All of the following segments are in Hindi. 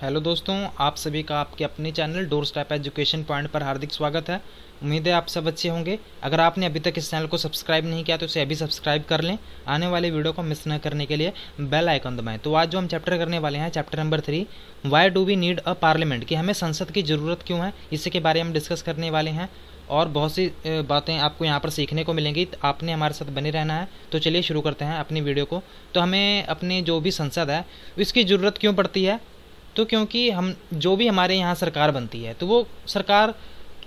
हेलो दोस्तों आप सभी का आपके अपने channel door step education point पर हार्दिक स्वागत है उम्मीद है आप सब अच्छे होंगे अगर आपने अभी तक इस चैनल को सब्सक्राइब नहीं किया तो इसे अभी सब्सक्राइब कर लें आने वाले वीडियो को मिस न करने के लिए बेल आइकन दबाएं तो आज जो हम चैप्टर करने वाले हैं chapter number three why do we need a parliament कि हमें संसद की ज़रूरत क्यों है इसी के बारे में हम डिस्कस करने वाले हैं और बहुत सी बातें आपको यहाँ पर सीखने को मिलेंगी आपने हमारे साथ बने रहना है तो चलिए शुरू करते हैं अपनी वीडियो को तो हमें अपनी जो भी संसद है इसकी ज़रूरत क्यों पड़ती है तो क्योंकि हम जो भी हमारे यहाँ सरकार बनती है तो वो सरकार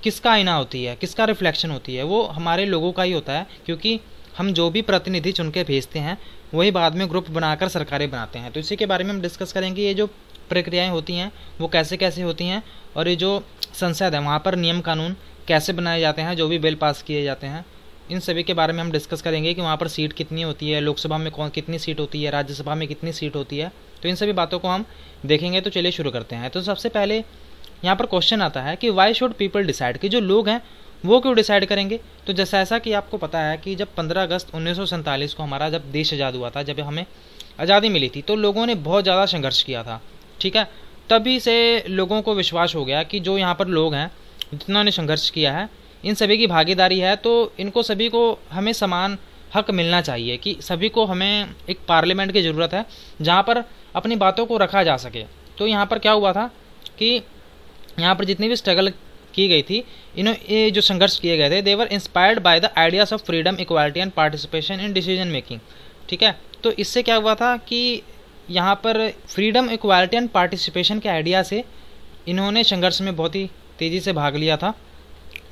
किसका आईना होती है किसका रिफ्लेक्शन होती है वो हमारे लोगों का ही होता है क्योंकि हम जो भी प्रतिनिधि चुन के भेजते हैं वही बाद में ग्रुप बनाकर सरकारें बनाते हैं तो इसी के बारे में हम डिस्कस करेंगे ये जो प्रक्रियाएं होती हैं वो कैसे कैसे होती हैं और ये जो संसद है वहाँ पर नियम कानून कैसे बनाए जाते हैं जो भी बिल पास किए जाते हैं इन सभी के बारे में हम डिस्कस करेंगे कि वहाँ पर सीट कितनी होती है लोकसभा में कौन कितनी सीट होती है राज्यसभा में कितनी सीट होती है तो इन सभी बातों को हम देखेंगे तो चलिए शुरू करते हैं तो सबसे पहले यहाँ पर क्वेश्चन आता है कि वाई शुड पीपल डिसाइड कि जो लोग हैं वो क्यों डिसाइड करेंगे तो जैसा ऐसा कि आपको पता है कि जब 15 अगस्त उन्नीस को हमारा जब देश आज़ाद हुआ था जब हमें आज़ादी मिली थी तो लोगों ने बहुत ज़्यादा संघर्ष किया था ठीक है तभी से लोगों को विश्वास हो गया कि जो यहाँ पर लोग हैं जितना ने संघर्ष किया है इन सभी की भागीदारी है तो इनको सभी को हमें समान हक मिलना चाहिए कि सभी को हमें एक पार्लियामेंट की ज़रूरत है जहाँ पर अपनी बातों को रखा जा सके तो यहाँ पर क्या हुआ था कि यहाँ पर जितनी भी स्ट्रगल की गई थी इन्हों ये जो संघर्ष किए गए थे they were inspired by the ideas of freedom equality and participation in decision making ठीक है तो इससे क्या हुआ था कि यहाँ पर फ्रीडम इक्वालिटी एंड पार्टिसिपेशन के आइडिया से इन्होंने संघर्ष में बहुत ही तेज़ी से भाग लिया था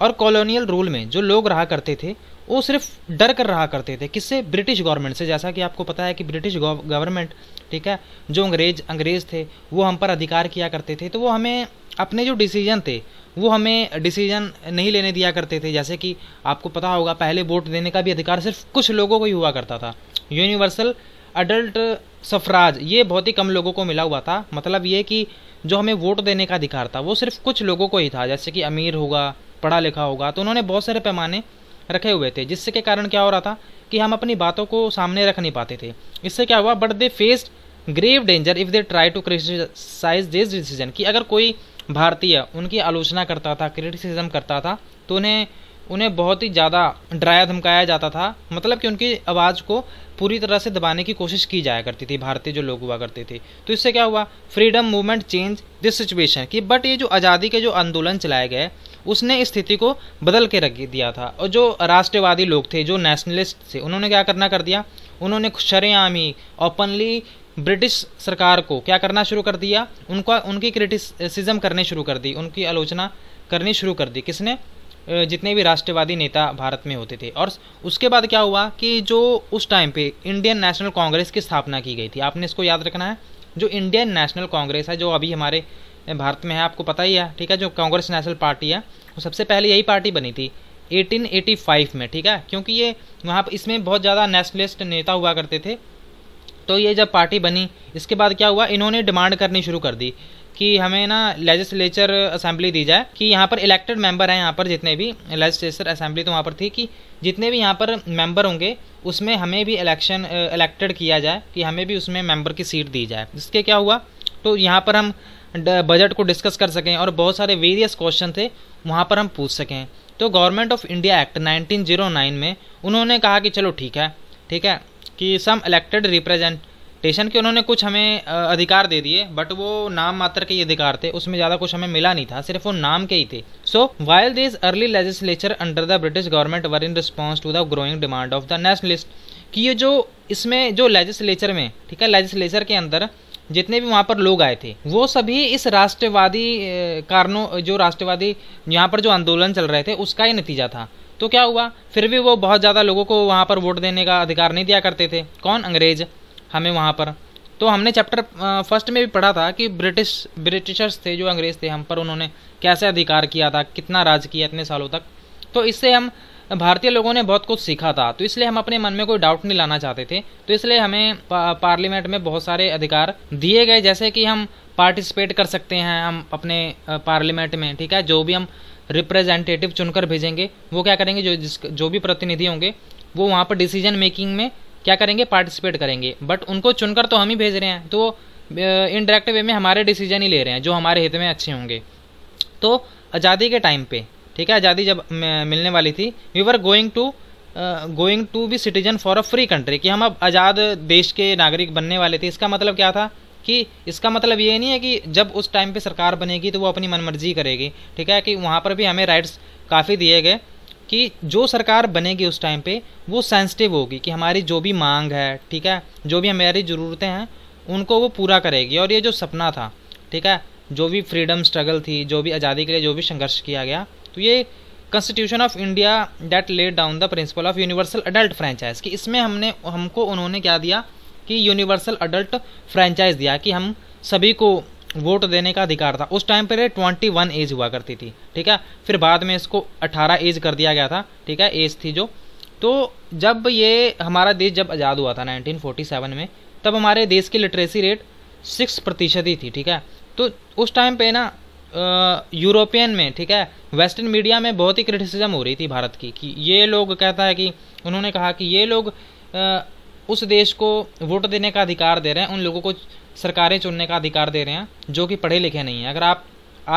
और कॉलोनियल रूल में जो लोग रहा करते थे वो सिर्फ डर कर रहा करते थे किससे ब्रिटिश गवर्नमेंट से जैसा कि आपको पता है कि ब्रिटिश गवर्नमेंट ठीक है जो अंग्रेज अंग्रेज थे वो हम पर अधिकार किया करते थे तो वो हमें अपने जो डिसीजन थे वो हमें डिसीजन नहीं लेने दिया करते थे जैसे कि आपको पता होगा पहले वोट देने का भी अधिकार सिर्फ कुछ लोगों को ही हुआ करता था यूनिवर्सल अडल्ट सफराज ये बहुत ही कम लोगों को मिला हुआ था मतलब ये कि जो हमें वोट देने का अधिकार था वो सिर्फ कुछ लोगों को ही था जैसे कि अमीर होगा पढ़ा लिखा होगा तो उन्होंने बहुत सारे पैमाने रखे हुए थे जिससे के कारण क्या हो रहा था कि हम अपनी बातों को सामने रख नहीं पाते थे इससे क्या हुआ but they faced grave danger if they try to criticise this decision कि अगर कोई भारतीय उनकी आलोचना करता था क्रिटिसिज्म करता था तो उन्हें उन्हें बहुत ही ज़्यादा डराया धमकाया जाता था मतलब कि उनकी आवाज़ को पूरी तरह से दबाने की कोशिश की जाया करती थी भारतीय जो लोग हुआ करते थे तो इससे क्या हुआ freedom movement change this situation कि बट ये जो आज़ादी के जो आंदोलन चलाए गए उसने स्थिति को बदल के रख दिया था और जो राष्ट्रवादी लोग थे जो नेशनलिस्ट थे उन्होंने क्या करना कर दिया उन्होंने शरेआमी ओपनली ब्रिटिश सरकार को क्या करना शुरू कर दिया उनका उनकी क्रिटिसिज्म करने शुरू कर दी उनकी आलोचना करनी शुरू कर दी किसने जितने भी राष्ट्रवादी नेता भारत में होते थे और उसके बाद क्या हुआ कि जो उस टाइम पे इंडियन नेशनल कांग्रेस की स्थापना की गई थी आपने इसको याद रखना है जो इंडियन नेशनल कांग्रेस है जो अभी हमारे भारत में है आपको पता ही है ठीक है जो कांग्रेस नेशनल पार्टी है वो सबसे पहले यही पार्टी बनी थी 1885 में ठीक है क्योंकि ये वहाँ पर इसमें बहुत ज़्यादा नेशनलिस्ट नेता हुआ करते थे तो ये जब पार्टी बनी इसके बाद क्या हुआ इन्होंने डिमांड करनी शुरू कर दी कि हमें ना लेजिस्लेचर असेंबली दी जाए कि यहाँ पर इलेक्टेड मेंबर हैं यहाँ पर जितने भी लेजिस्लेचर असेंबली तो वहाँ पर थी कि जितने भी यहाँ पर मेंबर होंगे उसमें हमें भी इलेक्शन इलेक्टेड uh, किया जाए कि हमें भी उसमें मेंबर की सीट दी जाए इसके क्या हुआ तो यहाँ पर हम बजट uh, को डिस्कस कर सकें और बहुत सारे वेरियस क्वेश्चन थे वहाँ पर हम पूछ सकें तो गवर्नमेंट ऑफ इंडिया एक्ट 1909 में उन्होंने कहा कि चलो ठीक है ठीक है कि सम इलेक्टेड रिप्रेजेंटेशन के उन्होंने कुछ हमें अधिकार दे दिए बट वो नाम मात्र के ही अधिकार थे उसमें ज़्यादा कुछ हमें मिला नहीं था सिर्फ वो नाम के ही थे so while this early legislature under the British government were in response to the growing demand of the nationalist कि ये जो इसमें जो लेजिस्लेचर में ठीक है लेजिस्लेचर के अंदर जितने भी वहाँ पर लोग आए थे वो सभी इस राष्ट्रवादी कारणों जो राष्ट्रवादी यहाँ पर जो आंदोलन चल रहे थे उसका ही नतीजा था तो क्या हुआ फिर भी वो बहुत ज़्यादा लोगों को वहाँ पर वोट देने का अधिकार नहीं दिया करते थे कौन अंग्रेज हमें वहाँ पर तो हमने चैप्टर फर्स्ट में भी पढ़ा था कि ब्रिटिश ब्रिटिशर्स थे जो अंग्रेज़ थे हम पर उन्होंने कैसे अधिकार किया था कितना राज किया इतने सालों तक तो इससे हम भारतीय लोगों ने बहुत कुछ सीखा था तो इसलिए हम अपने मन में कोई डाउट नहीं लाना चाहते थे तो इसलिए हमें पार्लियामेंट में बहुत सारे अधिकार दिए गए जैसे कि हम पार्टिसिपेट कर सकते हैं हम अपने पार्लियामेंट में ठीक है जो भी हम रिप्रेजेंटेटिव चुनकर भेजेंगे वो क्या करेंगे जो जिस जो भी प्रतिनिधि होंगे वो वहाँ पर डिसीजन मेकिंग में क्या करेंगे पार्टिसिपेट करेंगे बट उनको चुनकर तो हम ही भेज रहे हैं तो इनडायरेक्ट वे में हमारे डिसीजन ही ले रहे हैं जो हमारे हित में अच्छे होंगे तो आज़ादी के टाइम पे ठीक है आज़ादी जब मिलने वाली थी we were going to going to be citizen for a free country कि हम अब आज़ाद देश के नागरिक बनने वाले थे इसका मतलब क्या था कि इसका मतलब ये नहीं है कि जब उस टाइम पे सरकार बनेगी तो वो अपनी मनमर्जी करेगी ठीक है कि वहाँ पर भी हमें राइट्स काफ़ी दिए गए कि जो सरकार बनेगी उस टाइम पे वो सेंसिटिव होगी कि हमारी जो भी मांग है ठीक है जो भी हमारी ज़रूरतें हैं उनको वो पूरा करेगी और ये जो सपना था ठीक है जो भी फ्रीडम स्ट्रगल थी जो भी आज़ादी के लिए जो भी संघर्ष किया गया तो ये constitution of India that laid down the principle of universal adult franchise कि इसमें हमने हमको उन्होंने क्या दिया कि यूनिवर्सल अडल्ट फ्रेंचाइज दिया कि हम सभी को वोट देने का अधिकार था उस टाइम पर ट्वेंटी वन एज हुआ करती थी ठीक है फिर बाद में इसको अट्ठारह एज कर दिया गया था ठीक है एज थी जो तो जब ये हमारा देश जब आज़ाद हुआ था 1947 में तब हमारे देश की लिटरेसी रेट सिक्स प्रतिशत ही थी ठीक है तो उस टाइम पे ना यूरोपियन में ठीक है वेस्टर्न मीडिया में बहुत ही क्रिटिसिज्म हो रही थी भारत की कि ये लोग कहता है कि उन्होंने कहा कि ये लोग आ, उस देश को वोट देने का अधिकार दे रहे हैं उन लोगों को सरकारें चुनने का अधिकार दे रहे हैं जो कि पढ़े लिखे नहीं हैं अगर आप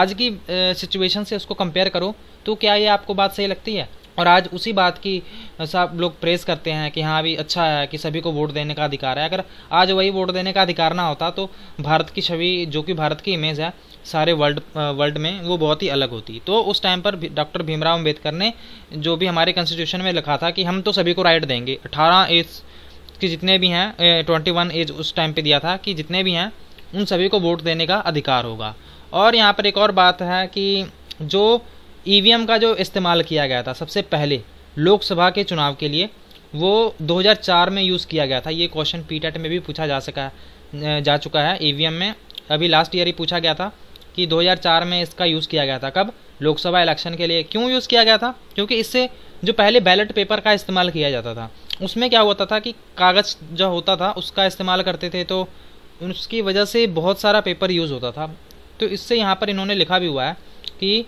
आज की सिचुएशन से उसको कंपेयर करो तो क्या ये आपको बात सही लगती है और आज उसी बात की सब लोग प्रेस करते हैं कि हाँ अभी अच्छा है कि सभी को वोट देने का अधिकार है अगर आज वही वोट देने का अधिकार ना होता तो भारत की छवि जो कि भारत की इमेज है सारे वर्ल्ड वर्ल्ड में वो बहुत ही अलग होती तो उस टाइम पर डॉक्टर भीमराव अम्बेडकर ने जो भी हमारे कॉन्स्टिट्यूशन में लिखा था कि हम तो सभी को राइट देंगे अठारह एज के जितने भी हैं ट्वेंटी वन एज उस टाइम पर दिया था कि जितने भी हैं उन सभी को वोट देने का अधिकार होगा और यहाँ पर एक और बात है कि जो ई का जो इस्तेमाल किया गया था सबसे पहले लोकसभा के चुनाव के लिए वो 2004 में यूज़ किया गया था ये क्वेश्चन पी में भी पूछा जा सका जा चुका है ई में अभी लास्ट ईयर ही पूछा गया था कि 2004 में इसका यूज़ किया गया था कब लोकसभा इलेक्शन के लिए क्यों यूज़ किया गया था क्योंकि इससे जो पहले बैलेट पेपर का इस्तेमाल किया जाता था उसमें क्या होता था कि कागज़ जो होता था उसका इस्तेमाल करते थे तो उसकी वजह से बहुत सारा पेपर यूज़ होता था तो इससे यहाँ पर इन्होंने लिखा भी हुआ है कि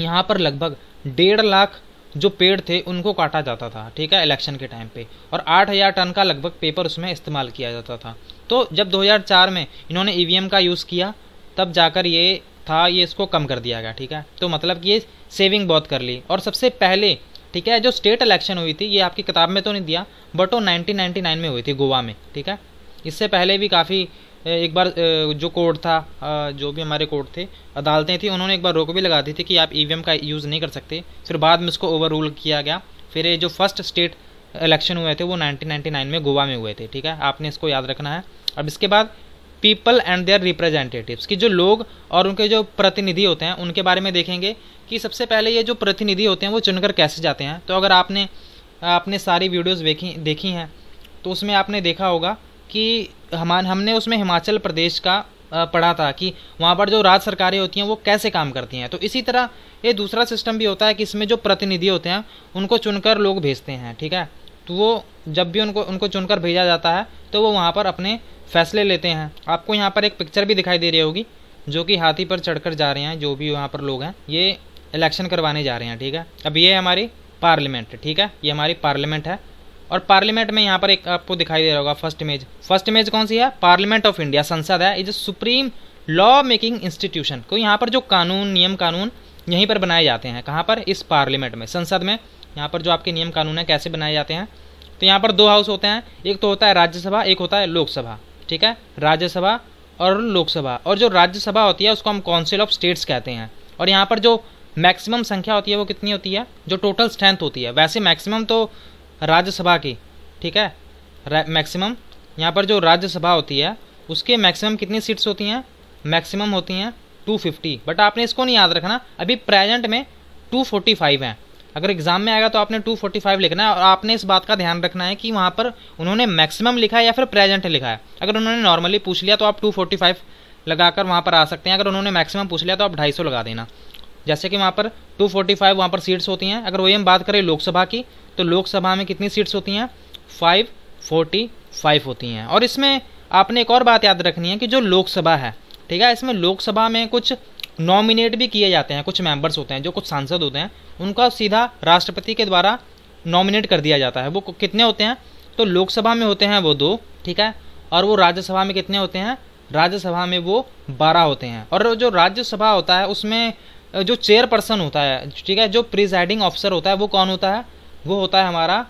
यहाँ पर लगभग डेढ़ लाख जो पेड़ थे उनको काटा जाता था ठीक है इलेक्शन के टाइम पे और आठ हजार टन का लगभग पेपर उसमें इस्तेमाल किया जाता था तो जब 2004 में इन्होंने ई e का यूज़ किया तब जाकर ये था ये इसको कम कर दिया गया ठीक है तो मतलब कि ये सेविंग बहुत कर ली और सबसे पहले ठीक है जो स्टेट इलेक्शन हुई थी ये आपकी किताब में तो नहीं दिया बट वो नाइनटीन में हुई थी गोवा में ठीक है इससे पहले भी काफ़ी एक बार जो कोर्ट था जो भी हमारे कोर्ट थे अदालतें थी उन्होंने एक बार रोक भी लगा दी थी कि आप ई e का यूज़ नहीं कर सकते फिर बाद में उसको ओवर रूल किया गया फिर ये जो फर्स्ट स्टेट इलेक्शन हुए थे वो 1999 में गोवा में हुए थे ठीक है आपने इसको याद रखना है अब इसके बाद पीपल एंड देयर रिप्रेजेंटेटिव्स की जो लोग और उनके जो प्रतिनिधि होते हैं उनके बारे में देखेंगे कि सबसे पहले ये जो प्रतिनिधि होते हैं वो चुनकर कैसे जाते हैं तो अगर आपने आपने सारी वीडियोज़ देखी देखी हैं तो उसमें आपने देखा होगा कि हम हमने उसमें हिमाचल प्रदेश का पढ़ा था कि वहाँ पर जो राज्य सरकारें होती हैं वो कैसे काम करती हैं तो इसी तरह ये दूसरा सिस्टम भी होता है कि इसमें जो प्रतिनिधि होते हैं उनको चुनकर लोग भेजते हैं ठीक है तो वो जब भी उनको उनको चुनकर भेजा जाता है तो वो वहाँ पर अपने फैसले लेते हैं आपको यहाँ पर एक पिक्चर भी दिखाई दे रही होगी जो कि हाथी पर चढ़कर जा रहे हैं जो भी वहाँ पर लोग हैं ये इलेक्शन करवाने जा रहे हैं ठीक है अब ये हमारी पार्लियामेंट ठीक है ये हमारी पार्लियामेंट है और पार्लियामेंट में यहाँ पर एक आपको दिखाई दे रहा होगा फर्स्ट इमेज फर्स्ट इमेज कौन सी है पार्लियामेंट ऑफ इंडिया संसद है is supreme law making institution को तो यहाँ पर जो कानून नियम कानून यहीं पर बनाए जाते हैं कहाँ पर इस पार्लियामेंट में संसद में यहाँ पर जो आपके नियम कानून है कैसे बनाए जाते हैं तो यहाँ पर दो हाउस होते हैं एक तो होता है राज्यसभा एक होता है लोकसभा ठीक है राज्यसभा और लोकसभा और जो राज्यसभा होती है उसको हम काउंसिल ऑफ स्टेट्स कहते हैं और यहाँ पर जो मैक्सिमम संख्या होती है वो कितनी होती है जो टोटल स्ट्रेंथ होती है वैसे मैक्सिमम तो राज्यसभा की ठीक है मैक्सिमम यहाँ पर जो राज्यसभा होती है उसके मैक्सिमम कितनी सीट्स होती हैं मैक्सिमम होती हैं 250 बट आपने इसको नहीं याद रखना अभी प्रेजेंट में 245 हैं अगर एग्जाम में आएगा तो आपने 245 लिखना है और आपने इस बात का ध्यान रखना है कि वहाँ पर उन्होंने मैक्सिमम लिखा है या फिर प्रेजेंट लिखा है अगर उन्होंने नॉर्मली पूछ लिया तो आप 245 लगाकर वहाँ पर आ सकते हैं अगर उन्होंने मैक्सिमम पूछ लिया तो आप सौ लगा देना जैसे कि वहाँ पर 245 वहाँ पर सीट्स होती हैं अगर वही हम बात करें लोकसभा की तो लोकसभा में कितनी सीट्स होती हैं 545 होती हैं और इसमें आपने एक और बात याद रखनी है कि जो लोकसभा है ठीक है इसमें लोकसभा में कुछ नॉमिनेट भी किए जाते हैं कुछ मेंबर्स होते हैं जो कुछ सांसद होते हैं उनका सीधा राष्ट्रपति के द्वारा नॉमिनेट कर दिया जाता है वो कितने होते हैं तो लोकसभा में होते हैं वो दो ठीक है और वो राज्यसभा में कितने होते हैं राज्यसभा में वो बारह होते हैं और जो राज्यसभा होता है उसमें जो चेयरपर्सन होता है ठीक है जो प्रिजाइडिंग ऑफिसर होता है वो कौन होता है वो होता है हमारा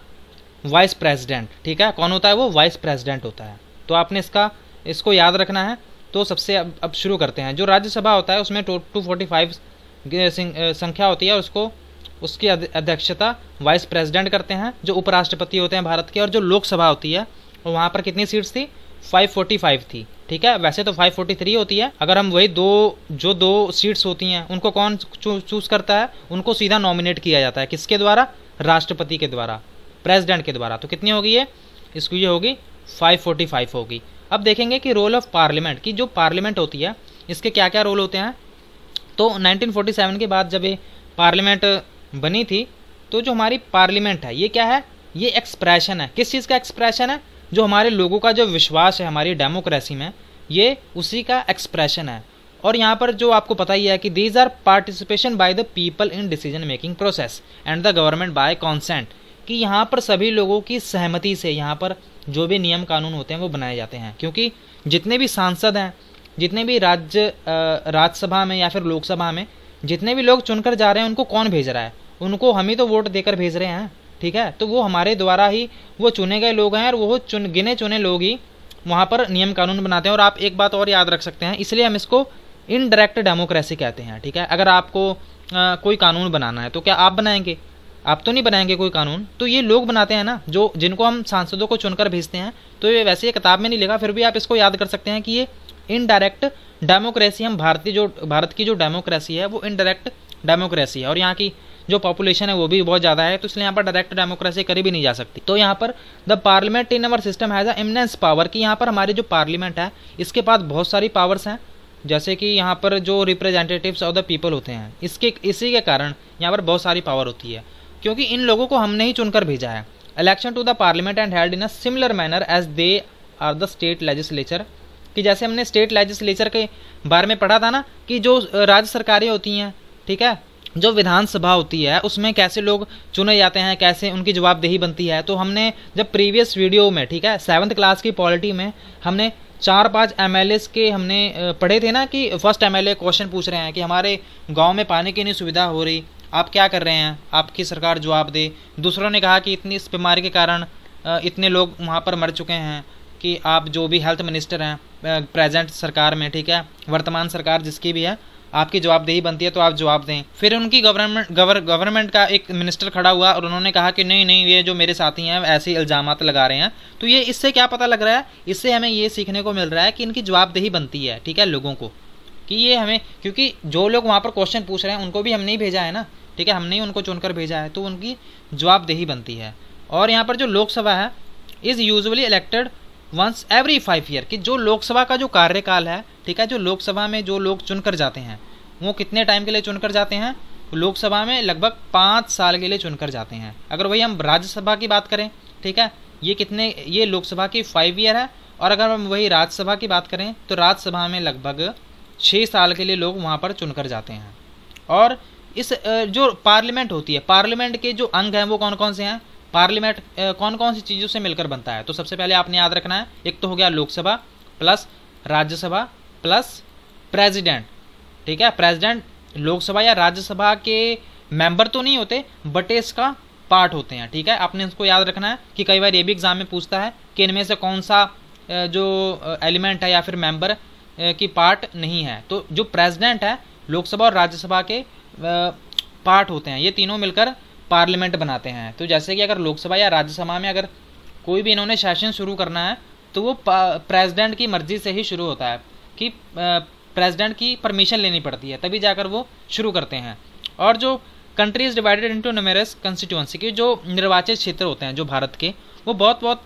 वाइस प्रेसिडेंट ठीक है कौन होता है वो वाइस प्रेसिडेंट होता है तो आपने इसका इसको याद रखना है तो सबसे अब अब शुरू करते हैं जो राज्यसभा होता है उसमें टू फोर्टी फाइव संख्या होती है उसको उसकी अध्यक्षता वाइस प्रेसिडेंट करते हैं जो उपराष्ट्रपति होते हैं भारत के और जो लोकसभा होती है वहाँ पर कितनी सीट्स थी 545 थी ठीक है वैसे तो 543 होती है अगर हम वही दो जो दो सीट्स होती हैं उनको कौन चूज करता है उनको सीधा नॉमिनेट किया जाता है किसके द्वारा राष्ट्रपति के द्वारा प्रेसिडेंट के द्वारा तो कितनी होगी ये इसकी ये होगी 545 होगी अब देखेंगे कि रोल ऑफ पार्लियामेंट की जो पार्लियामेंट होती है इसके क्या क्या रोल होते हैं तो नाइनटीन के बाद जब ये पार्लियामेंट बनी थी तो जो हमारी पार्लियामेंट है ये क्या है ये एक्सप्रेशन है किस चीज़ का एक्सप्रेशन है जो हमारे लोगों का जो विश्वास है हमारी डेमोक्रेसी में ये उसी का एक्सप्रेशन है और यहाँ पर जो आपको पता ही है कि these are participation by the people in decision making process and the government by consent कि यहाँ पर सभी लोगों की सहमति से यहाँ पर जो भी नियम कानून होते हैं वो बनाए जाते हैं क्योंकि जितने भी सांसद हैं जितने भी राज्य राज्यसभा में या फिर लोकसभा में जितने भी लोग चुनकर जा रहे हैं उनको कौन भेज रहा है उनको हम ही तो वोट देकर भेज रहे हैं ठीक है तो वो हमारे द्वारा ही वो चुने गए लोग हैं और वो चुन गिने चुने लोग ही वहाँ पर नियम कानून बनाते हैं और आप एक बात और याद रख सकते हैं इसलिए हम इसको इनडायरेक्ट डेमोक्रेसी कहते हैं ठीक है अगर आपको आ, कोई कानून बनाना है तो क्या आप बनाएंगे आप तो नहीं बनाएंगे कोई कानून तो ये लोग बनाते हैं ना जो जिनको हम सांसदों को चुनकर भेजते हैं तो ये वैसे ये किताब में नहीं लिखा फिर भी आप इसको याद कर सकते हैं कि ये इनडायरेक्ट डेमोक्रेसी हम भारतीय जो भारत की जो डेमोक्रेसी है वो इनडायरेक्ट डेमोक्रेसी है और यहाँ की जो पॉपुलेशन है वो भी बहुत ज़्यादा है तो इसलिए यहाँ पर डायरेक्ट डेमोक्रेसी करी भी नहीं जा सकती तो यहाँ पर the parliament in our system has immense power की यहाँ पर हमारे जो पार्लियामेंट है इसके पास बहुत सारी पावर्स हैं जैसे कि यहाँ पर जो रिप्रेजेंटेटिव्स ऑफ द पीपल होते हैं इसके इसी के कारण यहाँ पर बहुत सारी पावर होती है क्योंकि इन लोगों को हमने ही चुनकर भेजा है election to the parliament and held in a similar manner as they are the state legislature कि जैसे हमने स्टेट लेजिस्लेचर के बारे में पढ़ा था ना कि जो राज्य सरकारें होती हैं ठीक है जो विधानसभा होती है उसमें कैसे लोग चुने जाते हैं कैसे उनकी जवाबदेही बनती है तो हमने जब प्रीवियस वीडियो में ठीक है सेवन्थ क्लास की पॉलिटी में हमने चार पांच एम के हमने पढ़े थे ना कि फर्स्ट एम क्वेश्चन पूछ रहे हैं कि हमारे गांव में पानी की नहीं सुविधा हो रही आप क्या कर रहे हैं आपकी सरकार जवाब दे दूसरों ने कहा कि इतनी इस बीमारी के कारण इतने लोग वहाँ पर मर चुके हैं कि आप जो भी हेल्थ मिनिस्टर हैं प्रेजेंट सरकार में ठीक है वर्तमान सरकार जिसकी भी है आपकी जवाबदेही बनती है तो आप जवाब दें फिर उनकी गवर्नमेंट गवर्नमेंट का एक मिनिस्टर खड़ा हुआ और उन्होंने कहा कि नहीं नहीं ये जो मेरे साथी हैं ऐसे इल्ज़ाम लगा रहे हैं तो ये इससे क्या पता लग रहा है इससे हमें ये सीखने को मिल रहा है कि इनकी जवाबदेही बनती है ठीक है लोगों को कि ये हमें क्योंकि जो लोग वहाँ पर क्वेश्चन पूछ रहे हैं उनको भी हमने ही भेजा है ना ठीक है हमने ही उनको चुनकर भेजा है तो उनकी जवाबदेही बनती है और यहाँ पर जो लोकसभा है is usually elected once every five year कि जो लोकसभा का जो कार्यकाल है ठीक है जो लोकसभा में जो लोग चुनकर जाते हैं वो कितने टाइम के लिए चुनकर जाते हैं लोकसभा में लगभग पाँच साल के लिए चुनकर जाते हैं अगर वही हम राज्यसभा की बात करें ठीक है ये कितने ये लोकसभा की फाइव ईयर है और अगर हम वही राज्यसभा की बात करें तो राज्यसभा में लगभग छः साल के लिए लोग वहाँ पर चुनकर जाते हैं और इस जो पार्लियामेंट होती है पार्लियामेंट के जो अंग हैं वो कौन कौन से हैं पार्लियामेंट कौन कौन सी चीज़ों से मिलकर बनता है तो सबसे पहले आपने याद रखना है एक तो हो गया Lok Sabha plus Rajya Sabha plus president ठीक है प्रेसिडेंट लोकसभा या राज्यसभा के मेंबर तो नहीं होते बट इसका पार्ट होते हैं ठीक है आपने इसको याद रखना है कि कई बार ये भी एग्जाम में पूछता है कि इनमें से कौन सा जो एलिमेंट है या फिर मेंबर की पार्ट नहीं है तो जो प्रेसिडेंट है लोकसभा और राज्यसभा के पार्ट होते हैं ये तीनों मिलकर पार्लियामेंट बनाते हैं तो जैसे कि अगर लोकसभा या राज्यसभा में अगर कोई भी इन्होंने शासन शुरू करना है तो वो प्रेसिडेंट की मर्जी से ही शुरू होता है कि प्रेसिडेंट की परमिशन लेनी पड़ती है तभी जाकर वो शुरू करते हैं और जो country is divided into numerous constituency के जो निर्वाचित क्षेत्र होते हैं जो भारत के वो बहुत बहुत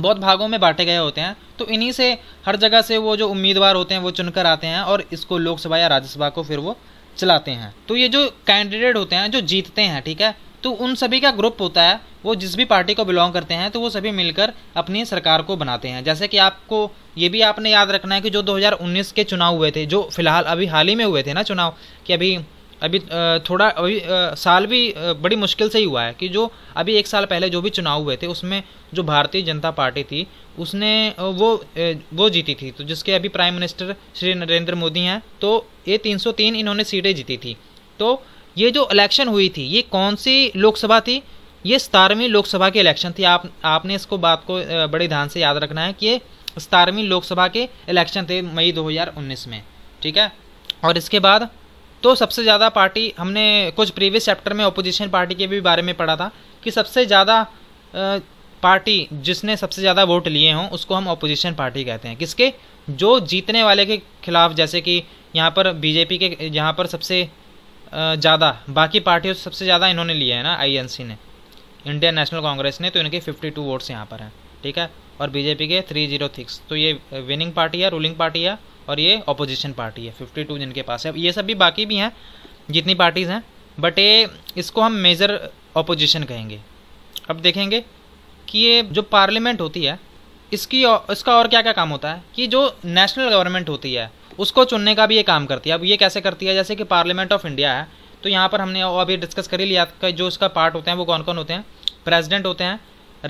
बहुत भागों में बांटे गए होते हैं तो इन्हीं से हर जगह से वो जो उम्मीदवार होते हैं वो चुनकर आते हैं और इसको लोकसभा या राज्यसभा को फिर वो चलाते हैं तो ये जो कैंडिडेट होते हैं जो जीतते हैं ठीक है तो उन सभी का ग्रुप होता है वो जिस भी पार्टी को बिलोंग करते हैं तो वो सभी मिलकर अपनी सरकार को बनाते हैं जैसे कि आपको ये भी आपने याद रखना है कि जो 2019 के चुनाव हुए थे जो फिलहाल अभी हाल ही में हुए थे ना चुनाव कि अभी अभी थोड़ा अभी साल भी बड़ी मुश्किल से ही हुआ है कि जो अभी एक साल पहले जो भी चुनाव हुए थे उसमें जो भारतीय जनता पार्टी थी उसने वो वो जीती थी तो जिसके अभी प्राइम मिनिस्टर श्री नरेंद्र मोदी हैं तो ये 303 इन्होंने सीटें जीती थी तो ये जो इलेक्शन हुई थी ये कौन सी लोकसभा थी ये सतारहवीं लोकसभा की इलेक्शन थी आप आपने इसको बात को बड़े ध्यान से याद रखना है कि ये सतारहवीं लोकसभा के इलेक्शन थे मई 2019 में ठीक है और इसके बाद तो सबसे ज़्यादा पार्टी हमने कुछ प्रीवियस चैप्टर में अपोजिशन पार्टी के भी बारे में पढ़ा था कि सबसे ज़्यादा पार्टी जिसने सबसे ज़्यादा वोट लिए हों उसको हम अपोजिशन पार्टी कहते हैं किसके जो जीतने वाले के खिलाफ जैसे कि यहाँ पर बीजेपी के यहाँ पर सबसे ज़्यादा बाकी पार्टियों से सबसे ज़्यादा इन्होंने लिए हैं ना आईएनसी ने इंडियन नेशनल कांग्रेस ने तो इनके 52 वोट्स यहाँ पर हैं ठीक है और बीजेपी के थ्री तो ये विनिंग पार्टी है रूलिंग पार्टी है और ये अपोजिशन पार्टी है फिफ्टी टू जिनके पास है ये सब भी बाकी भी हैं जितनी पार्टीज़ हैं बट ये इसको हम मेजर अपोजिशन कहेंगे अब देखेंगे कि ये जो पार्लियामेंट होती है इसकी इसका और क्या क्या काम होता है कि जो नेशनल गवर्नमेंट होती है उसको चुनने का भी ये काम करती है अब ये कैसे करती है जैसे कि पार्लियामेंट ऑफ इंडिया है तो यहाँ पर हमने अभी डिस्कस कर ही लिया कि जो इसका पार्ट होते हैं वो कौन कौन होते हैं प्रेसिडेंट होते हैं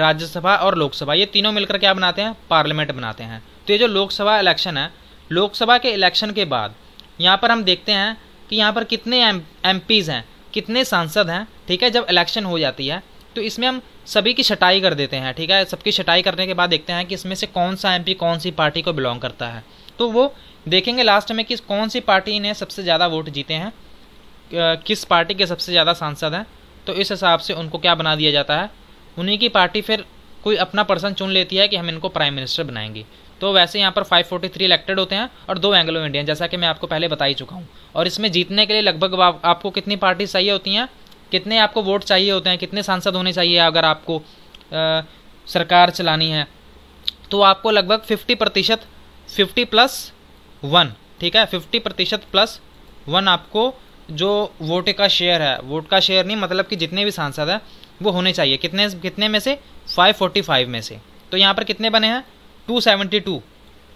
राज्यसभा और लोकसभा ये तीनों मिलकर क्या बनाते हैं पार्लियामेंट बनाते हैं तो ये जो लोकसभा इलेक्शन है लोकसभा के इलेक्शन के बाद यहाँ पर हम देखते हैं कि यहाँ पर कितने एम हैं कितने सांसद हैं ठीक है जब इलेक्शन हो जाती है तो इसमें हम सभी की छटाई कर देते हैं ठीक है सबकी छटाई करने के बाद देखते हैं कि इसमें से कौन सा एमपी कौन सी पार्टी को बिलोंग करता है तो वो देखेंगे लास्ट में कि कौन सी पार्टी ने सबसे ज़्यादा वोट जीते हैं किस पार्टी के सबसे ज़्यादा सांसद हैं तो इस हिसाब से उनको क्या बना दिया जाता है उन्हीं की पार्टी फिर कोई अपना पर्सन चुन लेती है कि हम इनको प्राइम मिनिस्टर बनाएंगे तो वैसे यहाँ पर 543 इलेक्टेड होते हैं और दो एंग्लो इंडियन जैसा कि मैं आपको पहले बता ही चुका हूँ और इसमें जीतने के लिए लगभग आप, आपको कितनी पार्टी चाहिए होती हैं कितने आपको वोट चाहिए होते हैं कितने सांसद होने चाहिए अगर आपको आ, सरकार चलानी है तो आपको लगभग फिफ्टी प्रतिशत फिफ्टी प्लस वन ठीक है फिफ्टी प्रतिशत प्लस वन आपको जो वोट का शेयर है वोट का शेयर नहीं मतलब कि जितने भी सांसद हैं वो होने चाहिए कितने कितने में से 545 में से तो यहाँ पर कितने बने हैं 272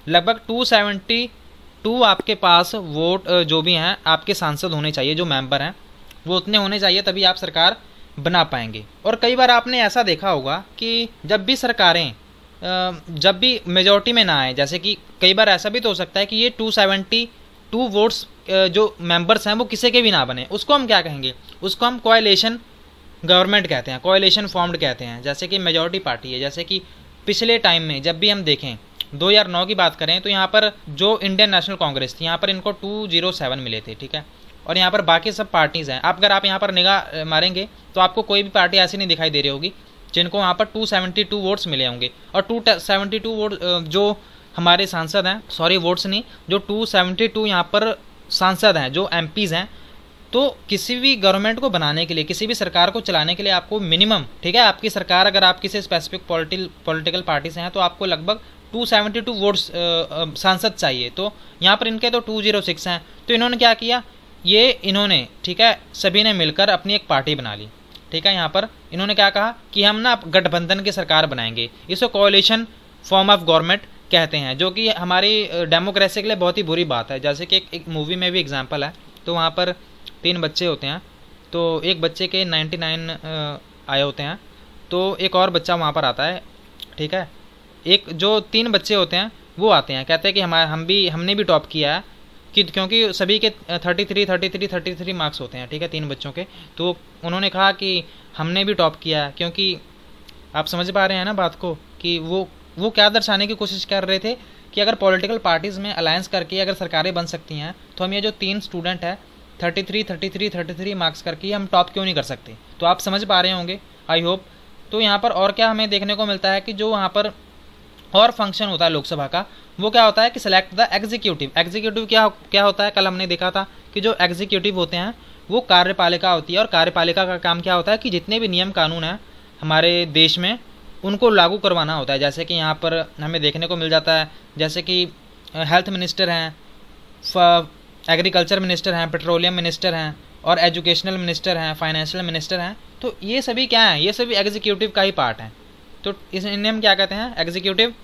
लगभग 272 आपके पास वोट जो भी हैं आपके सांसद होने चाहिए जो मेंबर हैं वो उतने होने चाहिए तभी आप सरकार बना पाएंगे और कई बार आपने ऐसा देखा होगा कि जब भी सरकारें जब भी मेजोरिटी में ना आए जैसे कि कई बार ऐसा भी तो हो सकता है कि ये 272 वोट्स जो मेंबर्स हैं वो किसी के भी ना बने उसको हम क्या कहेंगे उसको हम कोयलेशन गवर्नमेंट कहते हैं कोयलेशन फॉर्म्ड कहते हैं जैसे कि मेजोरिटी पार्टी है जैसे कि पिछले टाइम में जब भी हम देखें 2009 की बात करें तो यहाँ पर जो इंडियन नेशनल कांग्रेस थी यहाँ पर इनको 207 मिले थे ठीक है और यहाँ पर बाकी सब पार्टीज़ हैं आप अगर आप यहाँ पर निगाह मारेंगे तो आपको कोई भी पार्टी ऐसी नहीं दिखाई दे रही होगी जिनको यहाँ पर 272 वोट्स मिले होंगे और 272 वोट जो हमारे सांसद हैं सॉरी वोट्स नहीं जो 272 यहाँ पर सांसद हैं जो एम हैं तो किसी भी गवर्नमेंट को बनाने के लिए किसी भी सरकार को चलाने के लिए आपको मिनिमम ठीक है आपकी सरकार अगर आप किसी स्पेसिफिक पॉलिटिकल पार्टी से हैं तो आपको लगभग 272 वोट्स सांसद चाहिए तो यहाँ पर इनके तो 206 हैं तो इन्होंने क्या किया ये इन्होंने ठीक है सभी ने मिलकर अपनी एक पार्टी बना ली ठीक है यहाँ पर इन्होंने क्या कहा कि हम ना गठबंधन की सरकार बनाएंगे इसको कोलिशन फॉर्म ऑफ गवर्नमेंट कहते हैं जो कि हमारी डेमोक्रेसी के लिए बहुत ही बुरी बात है जैसे कि एक, एक मूवी में भी एग्जाम्पल है तो वहाँ पर तीन बच्चे होते हैं तो एक बच्चे के नाइन्टी नाइन आए होते हैं तो एक और बच्चा वहाँ पर आता है ठीक है एक जो तीन बच्चे होते हैं वो आते हैं कहते हैं कि हमारा हम भी हमने भी टॉप किया है कि क्योंकि सभी के thirty three thirty three thirty three marks होते हैं ठीक है तीन बच्चों के तो उन्होंने कहा कि हमने भी टॉप किया है क्योंकि आप समझ पा रहे हैं ना बात को कि वो वो क्या दर्शाने की कोशिश कर रहे थे कि अगर पॉलिटिकल पार्टीज़ में अलायंस करके अगर सरकारें बन सकती हैं तो हम ये जो तीन स्टूडेंट हैं thirty three thirty three thirty three marks करके हम टॉप क्यों नहीं कर सकते तो आप समझ पा रहे होंगे आई होप तो यहाँ पर और क्या हमें देखने को मिलता है कि जो वहाँ पर और फंक्शन होता है लोकसभा का वो क्या होता है कि सिलेक्ट द एग्जीक्यूटिव एग्जीक्यूटिव क्या क्या होता है कल हमने देखा था कि जो एग्जीक्यूटिव होते हैं वो कार्यपालिका होती है और कार्यपालिका का काम क्या होता है कि जितने भी नियम कानून हैं हमारे देश में उनको लागू करवाना होता है जैसे कि यहाँ पर हमें देखने को मिल जाता है जैसे कि हेल्थ मिनिस्टर हैं एग्रीकल्चर मिनिस्टर हैं पेट्रोलियम मिनिस्टर हैं और एजुकेशनल मिनिस्टर हैं फाइनेंशियल मिनिस्टर हैं तो ये सभी क्या हैं ये सभी एग्जीक्यूटिव का ही पार्ट हैं तो इस इन्हें हम क्या कहते हैं एग्जीक्यूटिव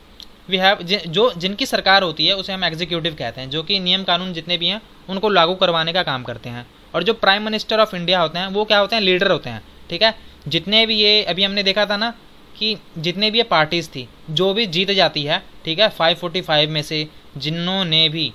वी हैव जो जिनकी सरकार होती है उसे हम एग्जीक्यूटिव कहते हैं जो कि नियम कानून जितने भी हैं उनको लागू करवाने का काम करते हैं और जो प्राइम मिनिस्टर ऑफ इंडिया होते हैं वो क्या होते हैं लीडर होते हैं ठीक है जितने भी ये अभी हमने देखा था ना कि जितने भी ये पार्टीज़ थी जो भी जीत जाती है ठीक है 545 में से जिन्होंने भी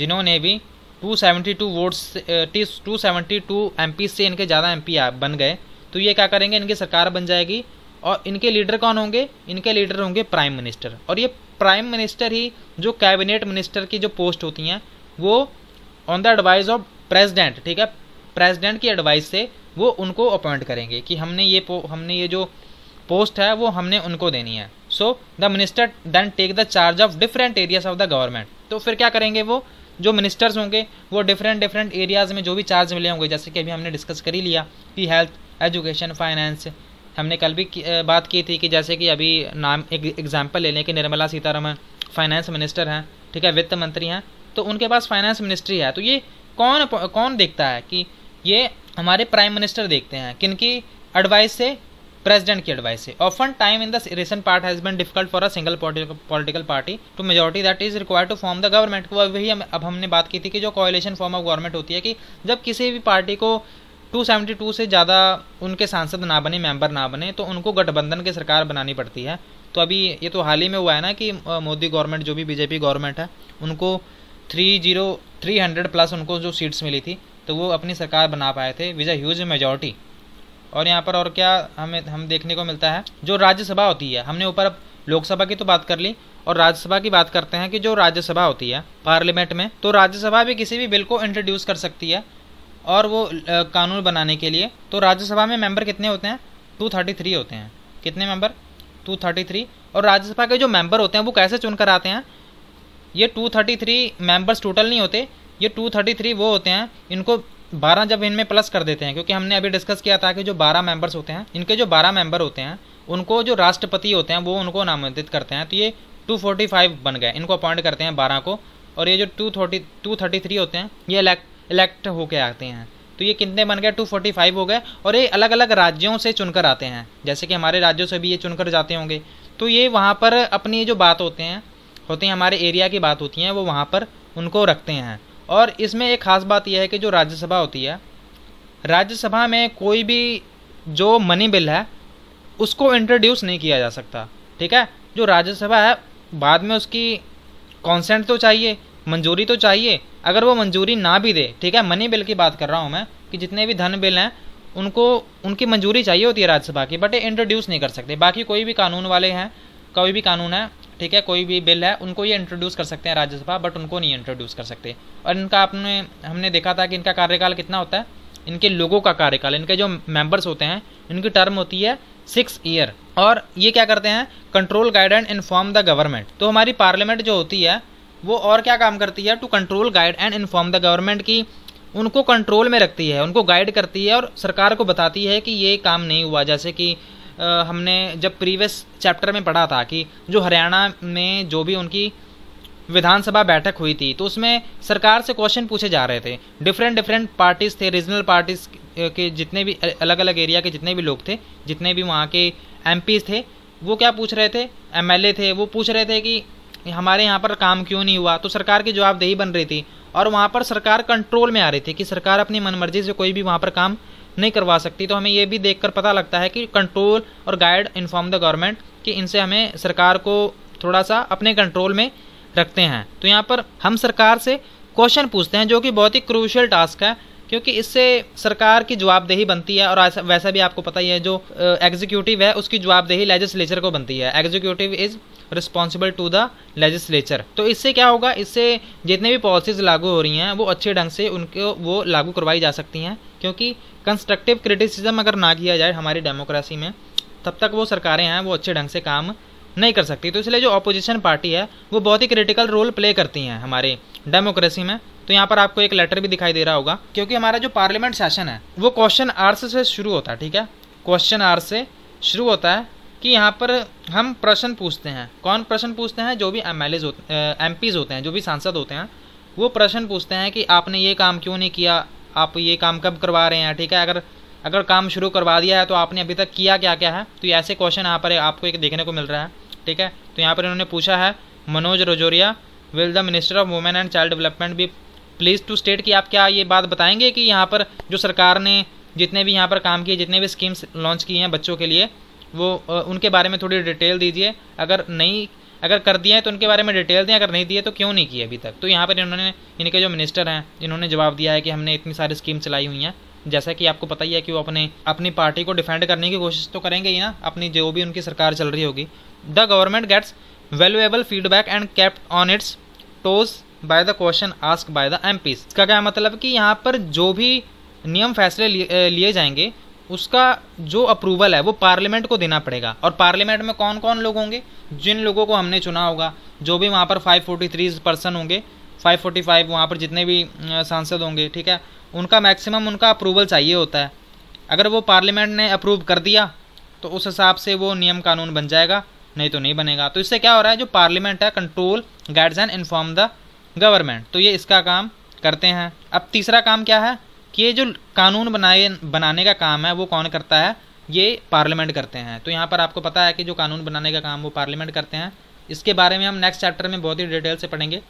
जिन्होंने भी 272 votes two seventy two M से इनके ज़्यादा एम बन गए तो ये क्या करेंगे इनकी सरकार बन जाएगी और इनके लीडर कौन होंगे इनके लीडर होंगे प्राइम मिनिस्टर और ये प्राइम मिनिस्टर ही जो कैबिनेट मिनिस्टर की जो पोस्ट होती हैं वो on the advice of president ठीक है प्रेसिडेंट की एडवाइस से वो उनको अपॉइंट करेंगे कि हमने ये हमने ये जो पोस्ट है वो हमने उनको देनी है so the minister then take the charge of different areas of the government तो फिर क्या करेंगे वो जो मिनिस्टर्स होंगे वो डिफरेंट डिफरेंट एरियाज़ में जो भी चार्ज मिले होंगे जैसे कि अभी हमने डिस्कस कर ही लिया कि हेल्थ एजुकेशन फाइनेंस हमने कल भी बात की थी कि जैसे कि अभी नाम एक एग्जाम्पल ले लें कि निर्मला सीतारमन फाइनेंस मिनिस्टर हैं ठीक है वित्त मंत्री हैं तो उनके पास फाइनेंस मिनिस्ट्री है तो ये कौन कौन देखता है कि ये हमारे प्राइम मिनिस्टर देखते हैं किनकी एडवाइस से प्रेसिडेंट की एडवाइस है often time in the recent part has been difficult for a single political party to majority that is required to form the government वही अब हमने बात की थी कि जो coalition फॉर्म ऑफ गवर्नमेंट होती है कि जब किसी भी पार्टी को 272 से ज़्यादा उनके सांसद ना बने मेंबर ना बने तो उनको गठबंधन की सरकार बनानी पड़ती है तो अभी ये तो हाल ही में हुआ है ना कि मोदी गवर्नमेंट जो भी बीजेपी गवर्नमेंट है उनको three zero three hundred plus उनको जो सीट्स मिली थी तो वो अपनी सरकार बना पाए थे विज अ ह्यूज मेजोरिटी और यहाँ पर और क्या हमें हम देखने को मिलता है जो राज्यसभा होती है हमने ऊपर लोकसभा की तो बात कर ली और राज्यसभा की बात करते हैं कि जो राज्यसभा होती है पार्लियामेंट में तो राज्यसभा भी किसी भी बिल को इंट्रोड्यूस कर सकती है और वो कानून बनाने के लिए तो राज्यसभा में मेंबर कितने होते हैं टू थर्टी थ्री होते हैं कितने मेंबर थ्री और राज्यसभा के जो मेंबर होते हैं वो कैसे चुन कर आते हैं ये two thirty three members total नहीं होते ये टू थर्टी थ्री वो होते हैं इनको बारह जब इनमें प्लस कर देते हैं क्योंकि हमने अभी डिस्कस किया था कि जो बारह मेंबर्स होते हैं इनके जो बारह मेंबर होते हैं उनको जो राष्ट्रपति होते हैं वो उनको नामांतरित करते हैं तो ये 245 बन गए इनको अपॉइंट करते हैं बारह को और ये जो two thirty two thirty three होते हैं ये इलेक्ट इलेक्ट होके आते हैं तो ये कितने बन गए 245 हो गए और ये अलग अलग राज्यों से चुनकर आते हैं जैसे कि हमारे राज्यों से भी ये चुनकर जाते होंगे तो ये वहाँ पर अपनी जो बात होते हैं होते हैं हमारे एरिया की बात होती हैं वो वहाँ पर उनको रखते हैं और इसमें एक ख़ास बात यह है कि जो राज्यसभा होती है राज्यसभा में कोई भी जो मनी बिल है उसको इंट्रोड्यूस नहीं किया जा सकता ठीक है जो राज्यसभा है बाद में उसकी कॉन्सेंट तो चाहिए मंजूरी तो चाहिए अगर वो मंजूरी ना भी दे ठीक है मनी बिल की बात कर रहा हूँ मैं कि जितने भी धन बिल हैं उनको उनकी मंजूरी चाहिए होती है राज्यसभा की बट ये इंट्रोड्यूस नहीं कर सकते बाकी कोई भी कानून वाले हैं कोई भी कानून है ठीक है कोई भी बिल है उनको ये इंट्रोड्यूस कर सकते हैं राज्यसभा बट उनको नहीं इंट्रोड्यूस कर सकते और इनका आपने हमने देखा था कि इनका कार्यकाल कितना होता है इनके लोगों का कार्यकाल इनके जो मेंबर्स होते हैं इनकी टर्म होती है सिक्स ईयर और ये क्या करते हैं control guide and inform the government तो हमारी पार्लियामेंट जो होती है वो और क्या काम करती है to control guide and inform the government की उनको कंट्रोल में रखती है उनको गाइड करती है और सरकार को बताती है कि ये काम नहीं हुआ जैसे कि हमने जब प्रीवियस चैप्टर में पढ़ा था कि जो हरियाणा में जो भी उनकी विधानसभा बैठक हुई थी तो उसमें सरकार से क्वेश्चन पूछे जा रहे थे डिफरेंट डिफरेंट पार्टीज थे रीजनल पार्टीज के जितने भी अलग अलग एरिया के जितने भी लोग थे जितने भी वहाँ के एम थे वो क्या पूछ रहे थे एम थे वो पूछ रहे थे कि हमारे यहाँ पर काम क्यों नहीं हुआ तो सरकार की जवाबदेही बन रही थी और वहाँ पर सरकार कंट्रोल में आ रही थी कि सरकार अपनी मनमर्जी से कोई भी वहाँ पर काम नहीं करवा सकती तो हमें ये भी देखकर पता लगता है कि कंट्रोल और गाइड इन्फॉर्म द गवर्नमेंट कि इनसे हमें सरकार को थोड़ा सा अपने कंट्रोल में रखते हैं तो यहाँ पर हम सरकार से क्वेश्चन पूछते हैं जो कि बहुत ही क्रूशल टास्क है क्योंकि इससे सरकार की जवाबदेही बनती है और वैसा भी आपको पता ही है जो एग्जीक्यूटिव है उसकी जवाबदेही लेजिस्लेचर को बनती है executive is responsible to the legislature तो इससे क्या होगा इससे जितने भी पॉलिसीज़ लागू हो रही हैं वो अच्छे ढंग से उनको वो लागू करवाई जा सकती हैं क्योंकि कंस्ट्रक्टिव क्रिटिसिज्म अगर ना किया जाए हमारी डेमोक्रेसी में तब तक वो सरकारें हैं वो अच्छे ढंग से काम नहीं कर सकती तो इसलिए जो अपोजिशन पार्टी है वो बहुत ही क्रिटिकल रोल प्ले करती हैं हमारे डेमोक्रेसी में तो यहाँ पर आपको एक लेटर भी दिखाई दे रहा होगा क्योंकि हमारा जो पार्लियामेंट सेशन है वो क्वेश्चन आर्स से शुरू होता है ठीक है क्वेश्चन आर से शुरू होता है कि यहाँ पर हम प्रश्न पूछते हैं कौन प्रश्न पूछते हैं जो भी एम एल होते एम होते हैं जो भी सांसद होते हैं वो प्रश्न पूछते हैं कि आपने ये काम क्यों नहीं किया आप ये काम कब करवा रहे हैं ठीक है अगर अगर काम शुरू करवा दिया है तो आपने अभी तक किया क्या क्या है तो ऐसे क्वेश्चन यहाँ पर आपको एक देखने को मिल रहा है ठीक है तो यहाँ पर इन्होंने पूछा है Manoj Rajauria will the minister of women and child development be please to state की आप क्या ये बात बताएंगे कि यहाँ पर जो सरकार ने जितने भी यहाँ पर काम किए जितने भी स्कीम्स लॉन्च किए हैं बच्चों के लिए वो उनके बारे में थोड़ी डिटेल दीजिए अगर नहीं अगर कर दिए हैं तो उनके बारे में डिटेल दें अगर नहीं दिए तो क्यों नहीं किए अभी तक तो यहाँ पर इन्होंने इनके जो मिनिस्टर हैं इन्होंने जवाब दिया है कि हमने इतनी सारी स्कीम चलाई हुई हैं जैसा कि आपको पता ही है कि वो अपने अपनी पार्टी को डिफेंड करने की कोशिश तो करेंगे ही ना अपनी जो भी उनकी सरकार चल रही होगी the government gets valuable feedback and kept on its toes by the question ask by the M P इसका क्या मतलब कि यहाँ पर जो भी नियम फैसले लिए जाएंगे उसका जो अप्रूवल है वो पार्लियामेंट को देना पड़ेगा और पार्लियामेंट में कौन कौन लोग होंगे जिन लोगों को हमने चुना होगा जो भी वहाँ पर 543 पर्सन होंगे 545 वहाँ पर जितने भी सांसद होंगे ठीक है उनका मैक्सिमम उनका अप्रूवल चाहिए होता है अगर वो पार्लियामेंट ने अप्रूव कर दिया तो उस हिसाब से वो नियम कानून बन जाएगा नहीं तो नहीं बनेगा तो इससे क्या हो रहा है जो पार्लियामेंट है control guides and inform the government तो ये इसका काम करते हैं अब तीसरा काम क्या है कि ये जो कानून बनाए बनाने का काम है वो कौन करता है ये पार्लियामेंट करते हैं तो यहाँ पर आपको पता है कि जो कानून बनाने का काम वो पार्लियामेंट करते हैं इसके बारे में हम नेक्स्ट चैप्टर में बहुत ही डिटेल से पढ़ेंगे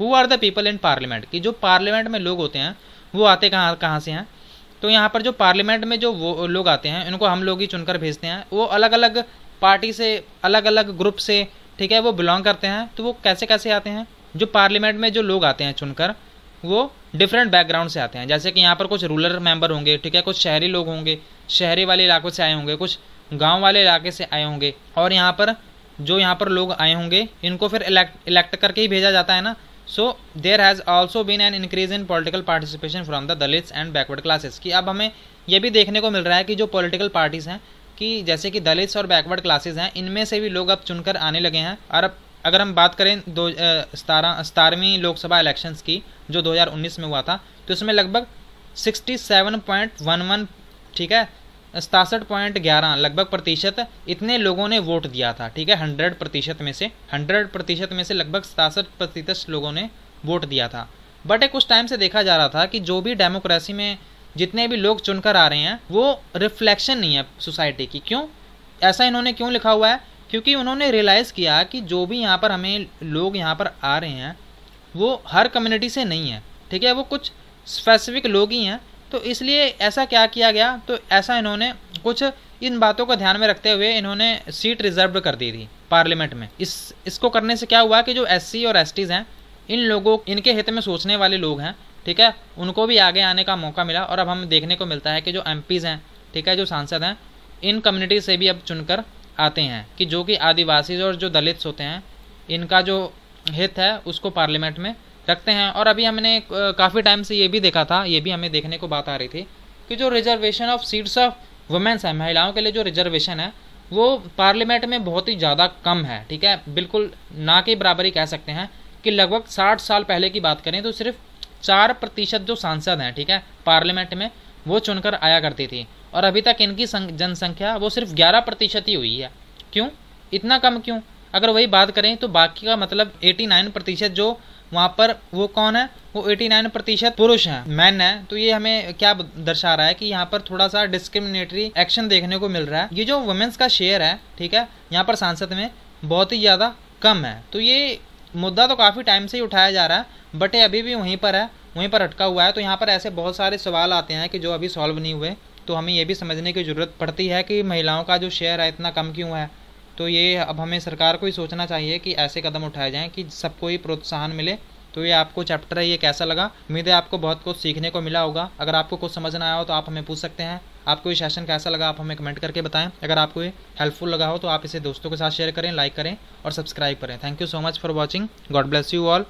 who are the people in parliament कि जो पार्लियामेंट में लोग होते हैं वो आते कहाँ कहाँ से हैं तो यहाँ पर जो पार्लियामेंट में जो वो लोग आते हैं इनको हम लोग ही चुनकर भेजते हैं वो अलग अलग पार्टी से अलग अलग ग्रुप से ठीक है वो बिलोंग करते हैं तो वो कैसे कैसे आते हैं जो पार्लियामेंट में जो लोग आते हैं चुनकर वो डिफरेंट बैकग्राउंड से आते हैं जैसे कि यहाँ पर कुछ रूरल मेंबर होंगे ठीक है कुछ शहरी लोग होंगे शहरी वाले इलाकों से आए होंगे कुछ गांव वाले इलाके से आए होंगे और यहाँ पर जो यहाँ पर लोग आए होंगे इनको फिर इलेक्ट इलेक्ट करके ही भेजा जाता है ना so there has also been an increase in political participation from the Dalits and backward classes कि अब हमें यह भी देखने को मिल रहा है कि जो पोलिटिकल पार्टीज़ हैं कि जैसे कि दलित्स और बैकवर्ड क्लासेस हैं इनमें से भी लोग अब चुनकर आने लगे हैं और अब अगर हम बात करें दो सतारह सतारहवीं लोकसभा इलेक्शंस की जो 2019 में हुआ था तो इसमें लगभग 67.11 ठीक है सतासठ पॉइंट ग्यारह लगभग प्रतिशत इतने लोगों ने वोट दिया था ठीक है हंड्रेड प्रतिशत में से हंड्रेड प्रतिशत में से लगभग सतासठ प्रतिशत लोगों ने वोट दिया था बट एक उस टाइम से देखा जा रहा था कि जो भी डेमोक्रेसी में जितने भी लोग चुनकर आ रहे हैं वो रिफ्लेक्शन नहीं है सोसाइटी की क्यों ऐसा इन्होंने क्यों लिखा हुआ है क्योंकि उन्होंने रियलाइज़ किया कि जो भी यहाँ पर हमें लोग यहाँ पर आ रहे हैं वो हर कम्युनिटी से नहीं है ठीक है वो कुछ स्पेसिफिक लोग ही हैं तो इसलिए ऐसा क्या किया गया तो ऐसा इन्होंने कुछ इन बातों को ध्यान में रखते हुए इन्होंने सीट रिजर्व कर दी थी पार्लियामेंट में इस इसको करने से क्या हुआ कि जो एस और एस हैं इन लोगों इनके हित में सोचने वाले लोग हैं ठीक है उनको भी आगे आने का मौका मिला और अब हम देखने को मिलता है कि जो एम हैं ठीक है जो सांसद हैं इन कम्युनिटी से भी अब चुनकर आते हैं कि जो कि आदिवासी और जो दलित होते हैं इनका जो हित है उसको पार्लियामेंट में रखते हैं और अभी हमने काफ़ी टाइम से ये भी देखा था ये भी हमें देखने को बात आ रही थी कि जो reservation of seats of womens है महिलाओं के लिए जो रिजर्वेशन है वो पार्लियामेंट में बहुत ही ज़्यादा कम है ठीक है बिल्कुल ना के बराबर ही कह सकते हैं कि लगभग साठ साल पहले की बात करें तो सिर्फ चार प्रतिशत जो सांसद हैं ठीक है पार्लियामेंट में वो चुनकर आया करती थी और अभी तक इनकी जनसंख्या वो सिर्फ ग्यारह प्रतिशत ही हुई है क्यों इतना कम क्यों अगर वही बात करें तो बाकी का मतलब 89 प्रतिशत जो वहाँ पर वो कौन है वो 89 प्रतिशत पुरुष हैं मैन है तो ये हमें क्या दर्शा रहा है कि यहाँ पर थोड़ा सा डिस्क्रिमिनेटरी एक्शन देखने को मिल रहा है ये जो वुमेंस का शेयर है ठीक है यहाँ पर सांसद में बहुत ही ज़्यादा कम है तो ये मुद्दा तो काफ़ी टाइम से ही उठाया जा रहा है बट ये अभी भी वहीं पर है वहीं पर अटका हुआ है तो यहाँ पर ऐसे बहुत सारे सवाल आते हैं कि जो अभी सॉल्व नहीं हुए तो हमें यह भी समझने की ज़रूरत पड़ती है कि महिलाओं का जो शेयर है इतना कम क्यों है तो ये अब हमें सरकार को ही सोचना चाहिए कि ऐसे कदम उठाए जाएँ कि सबको ही प्रोत्साहन मिले तो ये आपको चैप्टर है ये कैसा लगा उम्मीद है आपको बहुत कुछ सीखने को मिला होगा अगर आपको कुछ समझ ना आया हो तो आप हमें पूछ सकते हैं आपको ये सेशन कैसा लगा आप हमें कमेंट करके बताएं अगर आपको ये हेल्पफुल लगा हो तो आप इसे दोस्तों के साथ शेयर करें लाइक करें और सब्सक्राइब करें thank you so much for watching God bless you all